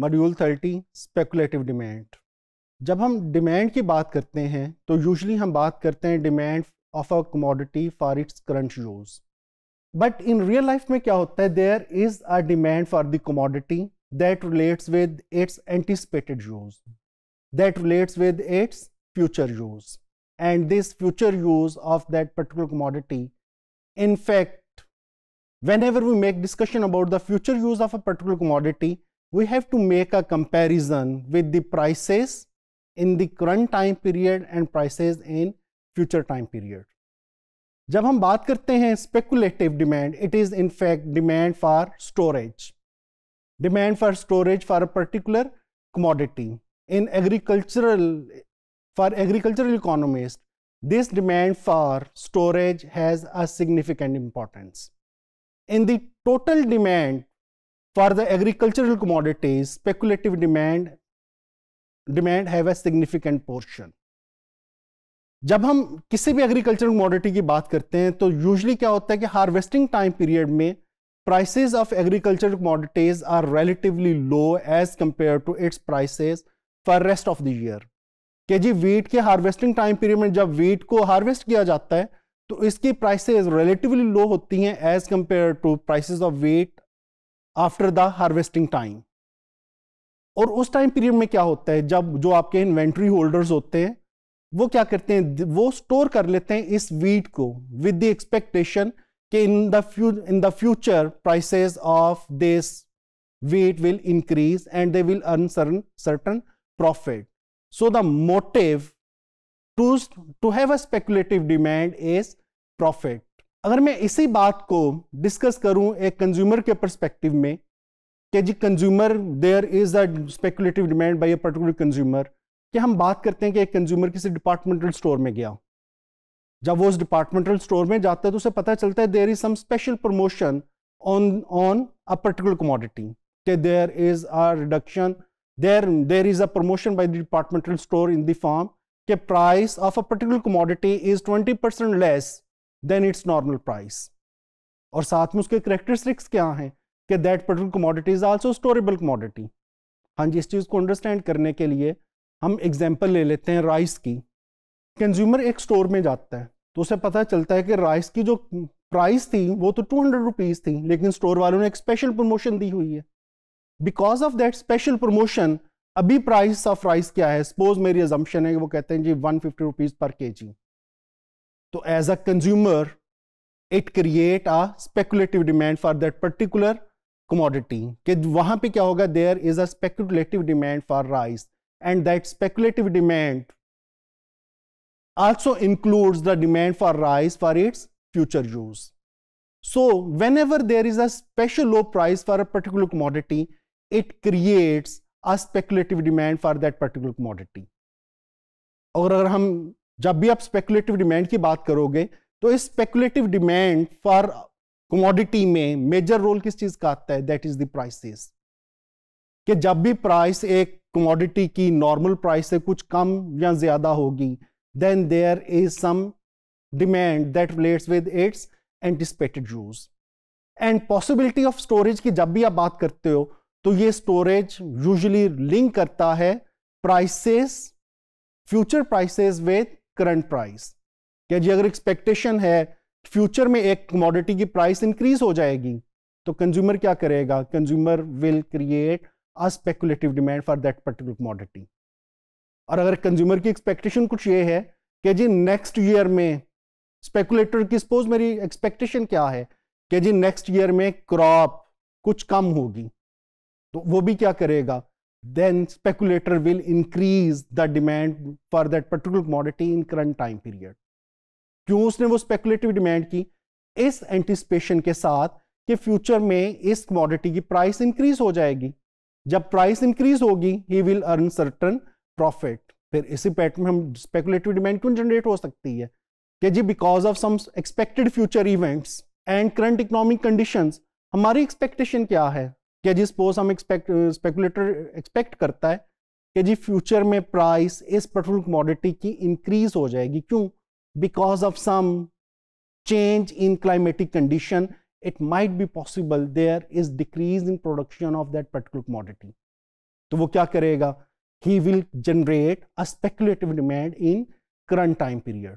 Module 30 speculative demand जब हम demand की बात करते हैं तो यूजली हम बात करते हैं demand of a commodity for its current use but in real life में क्या होता है there is a demand for the commodity that relates with its anticipated use that relates with its future use and this future use of that particular commodity in fact whenever we make discussion about the future use of a particular commodity we have to make a comparison with the prices in the current time period and prices in future time period. जब हम बात करते हैं speculative demand it is in fact demand for storage for for storage for commodity in agricultural for agricultural economists this demand for storage has a significant importance in the total demand for the agricultural commodities speculative demand demand have a significant portion जब हम किसी भी agricultural commodity की बात करते हैं तो usually क्या होता है कि हार्वेस्टिंग टाइम पीरियड में prices of agricultural commodities are relatively low as compare to its prices for rest of the year के जी वीट के हार्वेस्टिंग टाइम पीरियड में जब वीट को हार्वेस्ट किया जाता है तो इसकी प्राइसेज रिलेटिवली लो होती हैं as compare to prices of wheat after the harvesting time और उस टाइम पीरियड में क्या होता है जब जो आपके इन्वेंट्री होल्डर्स होते हैं वो क्या करते हैं वो स्टोर कर लेते हैं इस वीट को विद द एक्सपेक्टेशन कि in the in the future prices of this wheat will increase and they will earn सर्न certain profit so the motive to to have a speculative demand is profit अगर मैं इसी बात को discuss करूं एक consumer के परस्पेक्टिव में कि जी consumer there is a speculative demand by a particular consumer कि हम बात करते हैं कि एक कंज्यूमर किसी डिपार्टमेंटल स्टोर में गया जब वो उस डिपार्टमेंटल स्टोर में जाता है तो उसे पता चलता है there is some special promotion on on a particular commodity के there is a reduction there there is a promotion by the departmental store in the form के price of a particular commodity is twenty percent less than its normal price और साथ में उसके characteristics क्या हैं कि that particular commodity is also storable commodity हाँ जी इस चीज़ को अंडरस्टैंड करने के लिए हम एग्जाम्पल ले लेते हैं राइस की कंज्यूमर एक स्टोर में जाता है तो उसे पता चलता है कि राइस की जो प्राइस थी वो तो टू हंड्रेड रुपीज़ थी लेकिन स्टोर वालों ने एक स्पेशल प्रमोशन दी हुई है because of that special promotion अभी प्राइस ऑफ राइस क्या है सपोज मेरी एजम्पन है वो कहते हैं जी वन फिफ्टी रुपीज़ पर के जी तो as a consumer it create a speculative demand for that particular commodity कि वहां पे क्या होगा there is a speculative demand for rice and that speculative demand also include the demand for rice for its future use so whenever there is a special low price for a particular commodity it creates a speculative demand for that particular commodity और अगर हम जब भी आप speculative demand की बात करोगे तो इस स्पेकुलेटिव डिमांड फॉर कमोडिटी में मेजर रोल किस चीज का आता है दैट इज द प्राइसेस कि जब भी प्राइस एक कमोडिटी की नॉर्मल प्राइस से कुछ कम या ज्यादा होगी then there is some demand that relates with its anticipated use and possibility of storage की जब भी आप बात करते हो तो ये स्टोरेज यूजली लिंक करता है prices future prices with current price क्या जी अगर एक्सपेक्टेशन है फ्यूचर में एक कमोडिटी की प्राइस इंक्रीज हो जाएगी तो कंज्यूमर क्या करेगा consumer will create a speculative demand for that particular commodity और अगर कंज्यूमर की एक्सपेक्टेशन कुछ ये है कि जी नेक्स्ट ईयर में स्पेकुलेटर की सपोज मेरी एक्सपेक्टेशन क्या है कि जी नेक्स्ट ईयर में क्रॉप कुछ कम होगी तो वो भी क्या करेगा then speculator will increase the demand for that particular commodity in current time period क्यों उसने वो स्पेकुलेटिव डिमांड की इस एंटिसिपेशन के साथ कि फ्यूचर में इस कमोडिटी की प्राइस इंक्रीज हो जाएगी जब प्राइस इंक्रीज होगी he will earn certain profit फिर इसी पैटर्न में हम स्पेकुलेटिव डिमांड क्यों जनरेट हो सकती है कि जी because of some expected future events and current economic conditions हमारी एक्सपेक्टेशन क्या है कि जी सपोज हम एक्सपेक्ट स्पेकुलेटर एक्सपेक्ट करता है कि जी फ्यूचर में प्राइस इस पर्टिकुलर कमोडिटी की इंक्रीज हो जाएगी क्यों because of some change in climatic condition it might be possible there is decrease in production of that particular commodity तो वो क्या करेगा he will generate a speculative demand in current time period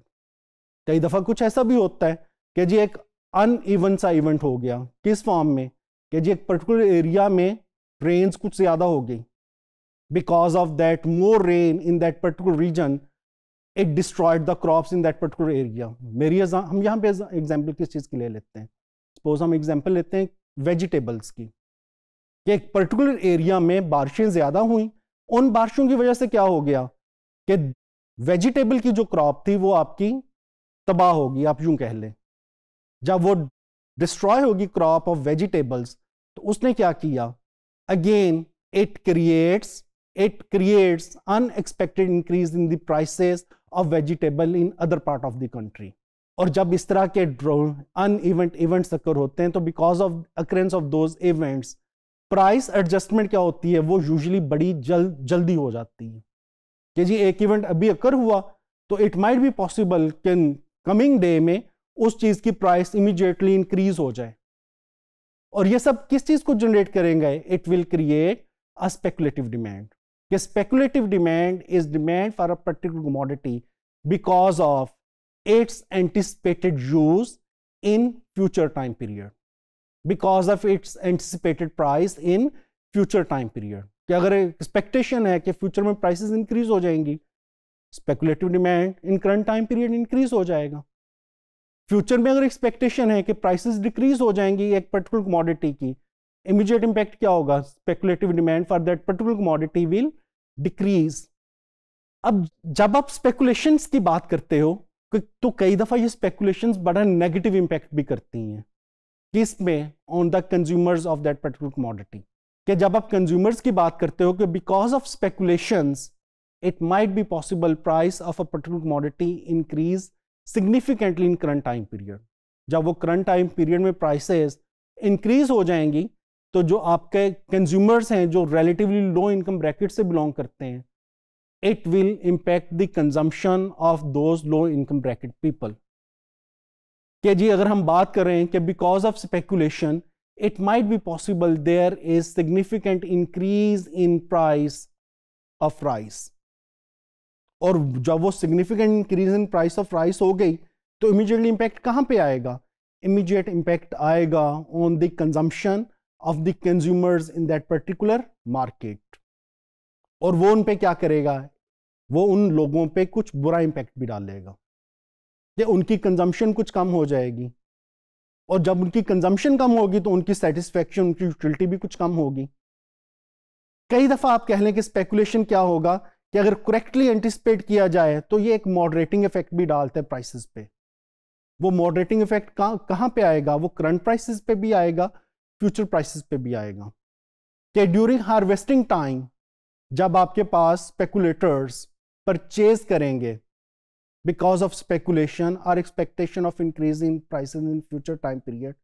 कई दफा कुछ ऐसा भी होता है कि जी एक अन सा इवेंट हो गया किस फॉर्म में कि जी एक पर्टिकुलर एरिया में रेन्स कुछ ज़्यादा हो गई because of that more rain in that particular region it destroyed the crop in that particular area मेरी हम यहाँ पे एग्जाम्पल किस चीज़ की ले लेते हैं सपोज हम एग्जाम्पल लेते हैं वेजिटेबल्स की कि एक पर्टिकुलर एरिया में बारिशें ज़्यादा हुई उन बारिशों की वजह से क्या हो गया कि वेजिटेबल की जो क्रॉप थी वो आपकी तबाह होगी आप यूं कह लें जब वो डिस्ट्रॉय होगी क्रॉप ऑफ वेजिटेबल्स तो उसने क्या किया again it creates it creates unexpected increase in the prices of vegetable in other part of the country और जब इस तरह के अन इवेंट इवेंट अक्कर होते हैं तो because of occurrence of those events price adjustment क्या होती है वो यूजली बड़ी जल जल्दी हो जाती है कि जी एक इवेंट अभी अकर हुआ तो इट माइट बी पॉसिबल कि कमिंग डे में उस चीज़ की प्राइस इमीडिएटली इंक्रीज हो जाए और ये सब किस चीज़ को जनरेट करेंगे it will create a speculative demand कि speculative demand is demand for a particular commodity because of its anticipated use in future time period because of its anticipated price in future time period कि अगर expectation है कि future में prices increase हो जाएंगी speculative demand in current time period increase हो जाएगा future में अगर एक्सपेक्टेशन है कि प्राइसेस डिक्रीज हो जाएंगी एक पर्टिकुलर कमोडिटी की इमीडिएट इंपैक्ट क्या होगा speculative demand for that particular commodity will decrease अब जब आप स्पेकुलेशन की बात करते हो तो कई दफ़ा ये स्पेकुलेशन बड़ा नेगेटिव इंपैक्ट भी करती हैं किस में on the consumers of that particular commodity कि जब आप कंज्यूमर्स की बात करते हो कि because of speculations it might be possible price of a particular commodity increase significantly in current time period जब वो करंट टाइम पीरियड में प्राइसेस इंक्रीज हो जाएंगी तो जो आपके कंज्यूमर्स हैं जो रिलेटिवली लो इनकम ब्रैकेट से बिलोंग करते हैं it will impact the consumption of those low income bracket people के जी अगर हम बात करें कि because of speculation it might be possible there is significant increase in price of rice और जब वो significant increase in price of rice हो गई तो इमीजिएटली इम्पैक्ट कहाँ पे आएगा इमीजिएट इम्पैक्ट आएगा on the consumption of the consumers in that particular market और वो उन पे क्या करेगा वो उन लोगों पे कुछ बुरा इम्पैक्ट भी डालेगा या उनकी कंजम्पशन कुछ कम हो जाएगी और जब उनकी कंजम्पशन कम होगी तो उनकी सेटिस्फेक्शन उनकी यूटिलिटी भी कुछ कम होगी कई दफ़ा आप कह लें कि स्पेकुलेशन क्या होगा कि अगर करेक्टली एंटिसिपेट किया जाए तो ये एक मॉडरेटिंग इफेक्ट भी डालते हैं प्राइसेस पे वो मॉडरेटिंग इफेक्ट कहाँ कहाँ पे आएगा वो करंट प्राइसेस पे भी आएगा फ्यूचर प्राइसेस पे भी आएगा कि ड्यूरिंग हार्वेस्टिंग टाइम जब आपके पास स्पेकुलेटर्स परचेज करेंगे बिकॉज ऑफ स्पेकुलेशन और expectation of increase in price in future time period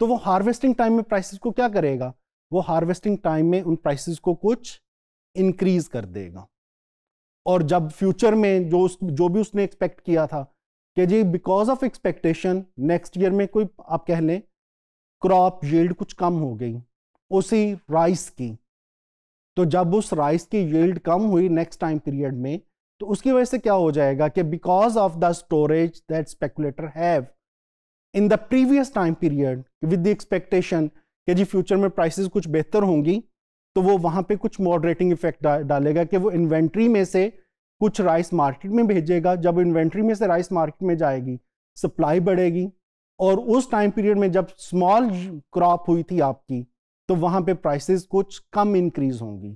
तो वो हार्वेस्टिंग टाइम में प्राइसेस को क्या करेगा वो हार्वेस्टिंग टाइम में उन प्राइसेस को कुछ इंक्रीज कर देगा और जब फ्यूचर में जो उस जो भी उसने एक्सपेक्ट किया था कि जी because of expectation next year में कोई आप कह लें क्रॉप येल्ड कुछ कम हो गई उसी राइस की तो जब उस राइस की येल्ड कम हुई नेक्स्ट टाइम पीरियड में तो उसकी वजह से क्या हो जाएगा कि because of the storage that speculator have in the previous time period with the expectation कि जी फ्यूचर में प्राइसेस कुछ बेहतर होंगी तो वो वहाँ पे कुछ मॉडरेटिंग इफेक्ट डा, डालेगा कि वो इन्वेंट्री में से कुछ राइस मार्केट में भेजेगा जब इन्वेंट्री में से राइस मार्केट में जाएगी सप्लाई बढ़ेगी और उस टाइम पीरियड में जब स्मॉल क्रॉप हुई थी आपकी तो वहाँ पे प्राइसेस कुछ कम इंक्रीज होंगी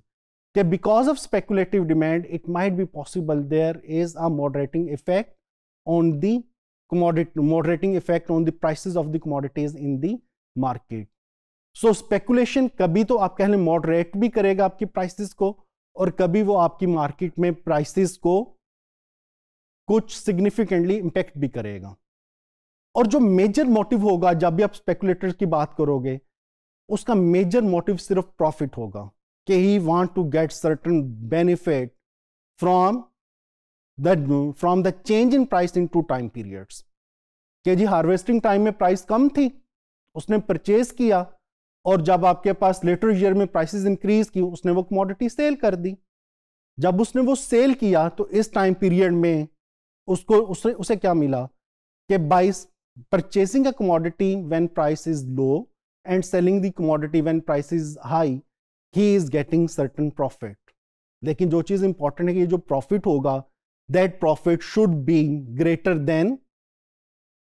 कि because of speculative demand it might be possible there is a moderating effect on the commodity moderating effect on the prices of the commodities in the so so, speculation कभी तो आप कह लें moderate भी करेगा आपकी प्राइसेस को और कभी वो आपकी मार्केट में प्राइसेस को कुछ सिग्निफिकेंटली इंपैक्ट भी करेगा और जो मेजर मोटिव होगा जब भी आप स्पेकुलेटर की बात करोगे उसका मेजर मोटिव सिर्फ प्रॉफिट होगा कि he want to get certain benefit from the from the change in price in two time periods के जी हार्वेस्टिंग टाइम में प्राइस कम थी उसने परचेज किया और जब आपके पास लेटर ईयर में प्राइसेस इंक्रीज की उसने वो कमोडिटी सेल कर दी जब उसने वो सेल किया तो इस टाइम पीरियड में उसको उसने उसे क्या मिला कि by purchasing a commodity when price is low and selling the commodity when price is high he is getting certain profit लेकिन जो चीज इंपॉर्टेंट है कि जो प्रॉफिट होगा that profit should be greater than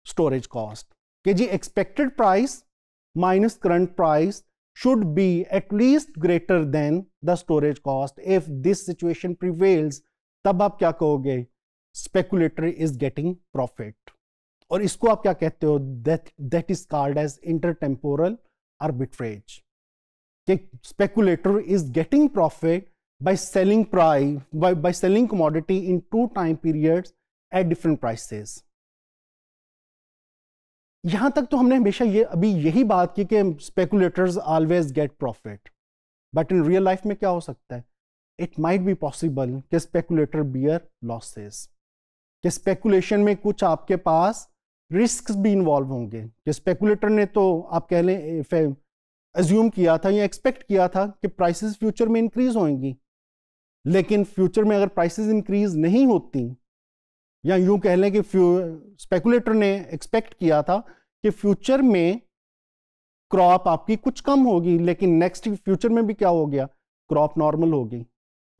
storage cost कि जी expected price minus current price should be at least greater than the storage cost. If this situation prevails, तब आप क्या कहोगे स्पेकुलेटर इज is प्रॉफिट और इसको आप क्या कहते हो that that is called as intertemporal arbitrage by selling price by, by selling commodity in two time periods at different prices यहां तक तो हमने हमेशा ये अभी यही बात की कि speculators always get profit but in real life में क्या हो सकता है इट माइट बी पॉसिबल कि स्पेकुलेटर बियर लॉसेस कि स्पेकुलेशन में कुछ आपके पास रिस्क भी इन्वॉल्व होंगे कि स्पेकुलेटर ने तो आप कह लें एज्यूम किया था या एक्सपेक्ट किया था कि प्राइसेस फ्यूचर में इंक्रीज होंगी लेकिन फ्यूचर में अगर प्राइसेस इंक्रीज नहीं होती या यूं कह लें कि स्पेकुलेटर ने एक्सपेक्ट किया था कि फ्यूचर में क्रॉप आपकी कुछ कम होगी लेकिन नेक्स्ट फ्यूचर में भी क्या हो गया क्रॉप नॉर्मल हो गई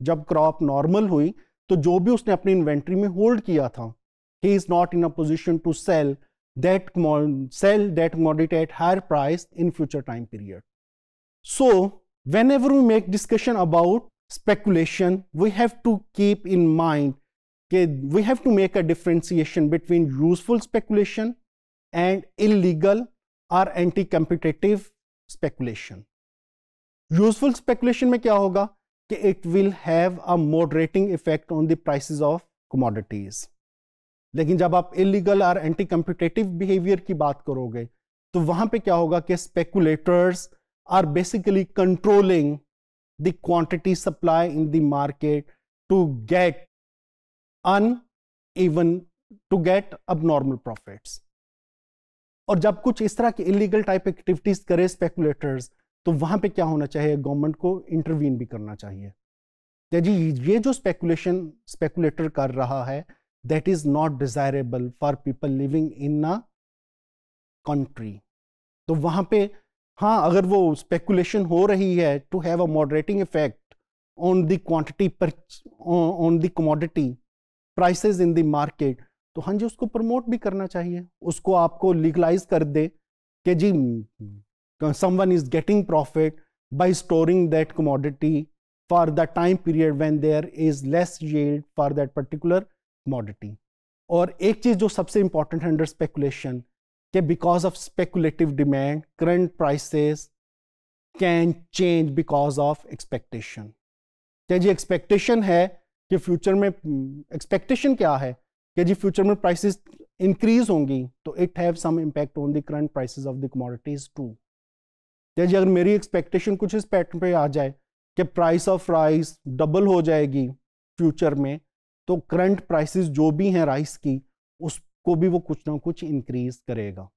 जब क्रॉप नॉर्मल हुई तो जो भी उसने अपनी इन्वेंट्री में होल्ड किया था he is not in a position to sell sell that commodity at higher price in future time period so whenever we make discussion about speculation we have to keep in mind कि we have to make a differentiation between useful speculation and illegal or anti competitive speculation useful speculation में क्या होगा कि it will have a moderating effect on the prices of commodities लेकिन जब आप illegal और anti competitive behaviour की बात करोगे तो वहां पे क्या होगा कि speculators are basically controlling the quantity supply in the market to get uneven to get abnormal profits और जब कुछ इस तरह की इलीगल टाइप एक्टिविटीज करे स्पेकुलेटर्स तो वहां पे क्या होना चाहिए गवर्नमेंट को इंटरवीन भी करना चाहिए जी ये जो स्पेकुलेशन स्पेकुलेटर कर रहा है that is not desirable for people living in a country तो वहां पे हाँ अगर वो स्पेकुलेशन हो रही है to have a moderating effect on the quantity पर on the commodity prices in the market तो हाँ जी उसको प्रमोट भी करना चाहिए उसको आपको लीगलाइज कर दे कि जी someone is getting profit by storing that commodity for the time period when there is less yield for that particular commodity और एक चीज़ जो सबसे इंपॉर्टेंट है अंडर स्पेकुलेशन के because of speculative demand current prices can change because of expectation क्या जी expectation है कि फ्यूचर में एक्सपेक्टेशन हम्म, क्या है कि जी फ्यूचर में प्राइसेस इंक्रीज होंगी तो it have some impact on the current prices of the commodities to जी अगर मेरी एक्सपेक्टेशन कुछ इस पैटर्न पे आ जाए कि प्राइस ऑफ राइस डबल हो जाएगी फ्यूचर में तो करंट प्राइसेस जो भी हैं राइस की उसको भी वो कुछ ना कुछ इंक्रीज करेगा